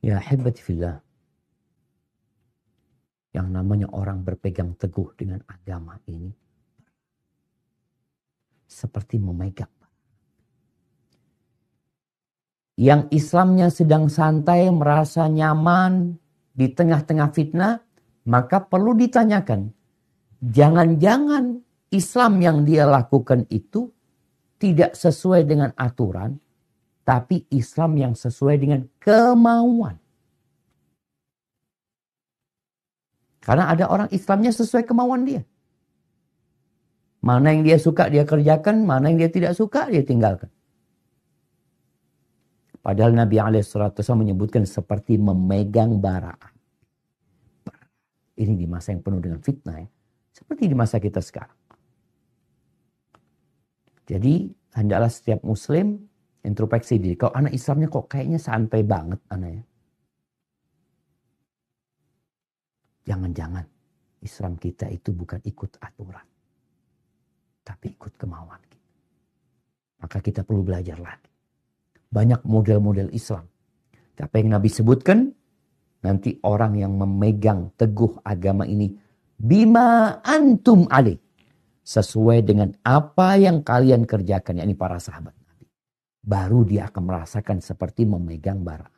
Ya hebati fillah. Yang namanya orang berpegang teguh dengan agama ini. Seperti memegang. Yang Islamnya sedang santai, merasa nyaman di tengah-tengah fitnah. Maka perlu ditanyakan. Jangan-jangan Islam yang dia lakukan itu tidak sesuai dengan aturan tapi Islam yang sesuai dengan kemauan. Karena ada orang Islamnya sesuai kemauan dia. Mana yang dia suka dia kerjakan, mana yang dia tidak suka dia tinggalkan. Padahal Nabi Alaihissalam menyebutkan seperti memegang bara. Ini di masa yang penuh dengan fitnah ya. Seperti di masa kita sekarang. Jadi hendaklah setiap muslim introspeksi diri. Kalau anak Islamnya kok kayaknya santai banget ya. Jangan-jangan Islam kita itu bukan ikut aturan. Tapi ikut kemauan Maka kita perlu belajar lagi. Banyak model-model Islam. Apa yang Nabi sebutkan, nanti orang yang memegang teguh agama ini, bima antum alih. Sesuai dengan apa yang kalian kerjakan, yakni para sahabat baru dia akan merasakan seperti memegang bara.